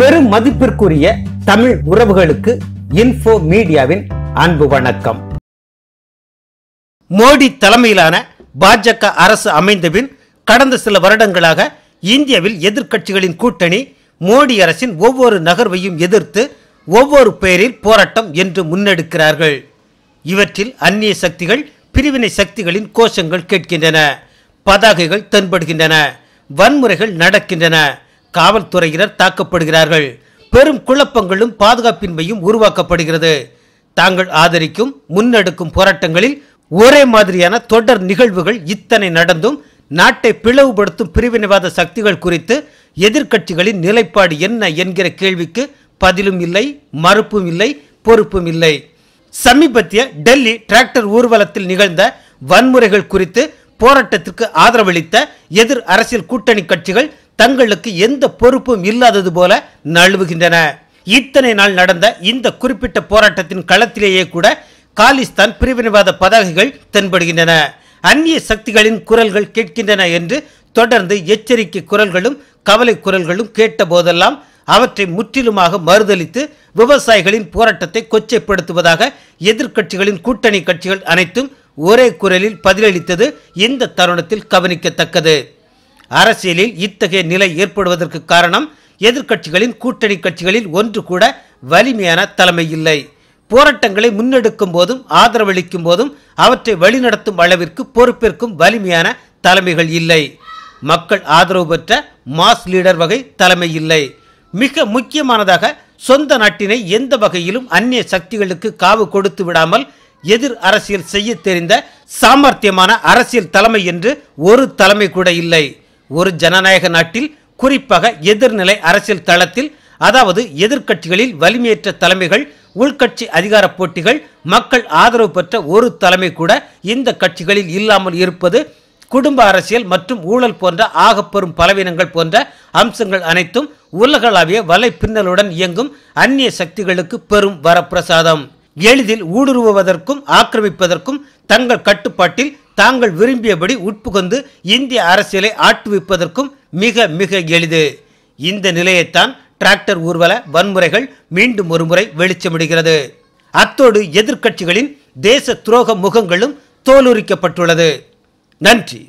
பெரும் மதிப்பிற்குரிய தமிழ் உறவுகளுக்கு இன்போ மீடியாவின் அன்பு வணக்கம் மோடி தலைமையிலான பாஜக அரசு அமைந்தபின் கடந்த சில வருடங்களாக இந்தியாவில் எதிர்க்கட்சிகளின் கூட்டணி மோடி அரசின் ஒவ்வொரு நகர்வையும் எதிர்த்து ஒவ்வொரு பெயரில் போராட்டம் என்று முன்னெடுக்கிறார்கள் இவற்றில் அந்நிய சக்திகள் பிரிவினை சக்திகளின் கோஷங்கள் கேட்கின்றன பதாகைகள் தென்படுகின்றன வன்முறைகள் நடக்கின்றன காவல்துறையினர் தாக்கப்படுகிறார்கள் பெரும் குழப்பங்களும் பாதுகாப்பின்மையும் உருவாக்கப்படுகிறது தாங்கள் ஆதரிக்கும் முன்னெடுக்கும் போராட்டங்களில் ஒரே மாதிரியான தொடர் நிகழ்வுகள் இத்தனை நடந்தும் நாட்டை பிளவுபடுத்தும் பிரிவினைவாத சக்திகள் குறித்து எதிர்க்கட்சிகளின் நிலைப்பாடு என்ன என்கிற கேள்விக்கு பதிலும் இல்லை மறுப்பும் இல்லை பொறுப்பும் இல்லை சமீபத்திய டெல்லி டிராக்டர் ஊர்வலத்தில் நிகழ்ந்த வன்முறைகள் குறித்து போராட்டத்திற்கு ஆதரவளித்த எதிர் அரசியல் கூட்டணி கட்சிகள் தங்களுக்கு எந்த பொறுப்பும் இல்லாதது போல நழுவுகின்றன இத்தனை நாள் நடந்த இந்த குறிப்பிட்ட போராட்டத்தின் களத்திலேயே கூட காலிஸ்தான் பிரிவினைவாத பதாகைகள் தென்படுகின்றன அந்நிய சக்திகளின் குரல்கள் கேட்கின்றன என்று தொடர்ந்து எச்சரிக்கை குரல்களும் கவலை குரல்களும் கேட்ட போதெல்லாம் அவற்றை முற்றிலுமாக மறுதளித்து விவசாயிகளின் போராட்டத்தை கொச்சைப்படுத்துவதாக எதிர்க்கட்சிகளின் கூட்டணி கட்சிகள் அனைத்தும் ஒரே குரலில் பதிலளித்தது இந்த தருணத்தில் கவனிக்கத்தக்கது அரசியலில் இத்தகைய நிலை ஏற்படுவதற்கு காரணம் எதிர்க்கட்சிகளின் கூட்டணி கட்சிகளில் ஒன்று கூட வலிமையான தலைமை இல்லை போராட்டங்களை முன்னெடுக்கும் போதும் ஆதரவளிக்கும் போதும் அவற்றை வழிநடத்தும் அளவிற்கு பொறுப்பேற்கும் வலிமையான தலைமைகள் இல்லை மக்கள் ஆதரவு பெற்ற மாஸ் லீடர் வகை தலைமை இல்லை மிக முக்கியமானதாக சொந்த நாட்டினை எந்த வகையிலும் அந்நிய சக்திகளுக்கு காவு கொடுத்து விடாமல் எதிர் அரசியல் செய்ய தெரிந்த சாமர்த்தியமான அரசியல் தலைமை என்று ஒரு தலைமை கூட இல்லை ஒரு ஜனநாயக நாட்டில் குறிப்பாக எதிர்நிலை அரசியல் தளத்தில் அதாவது எதிர்க்கட்சிகளில் வலிமையற்ற தலைமைகள் உள்கட்சி அதிகார போட்டிகள் மக்கள் ஆதரவு பெற்ற ஒரு தலைமை கூட இந்த கட்சிகளில் இல்லாமல் இருப்பது குடும்ப அரசியல் மற்றும் ஊழல் போன்ற ஆகப்பெறும் பலவீனங்கள் போன்ற அம்சங்கள் அனைத்தும் உலகளாவிய வலை பின்னலுடன் இயங்கும் அந்நிய சக்திகளுக்கு பெரும் வரப்பிரசாதம் எளிதில் ஊடுருவுவதற்கும் ஆக்கிரமிப்பதற்கும் தங்கள் கட்டுப்பாட்டில் தாங்கள் விரும்பியபடி உட்புகுந்து இந்திய அரசியலை ஆட்டுவிப்பதற்கும் மிக மிக எளிது இந்த நிலையைத்தான் டிராக்டர் ஊர்வல வன்முறைகள் மீண்டும் ஒருமுறை வெளிச்சமிடுகிறது அத்தோடு எதிர்க்கட்சிகளின் தேச துரோக முகங்களும் தோலுரிக்கப்பட்டுள்ளது நன்றி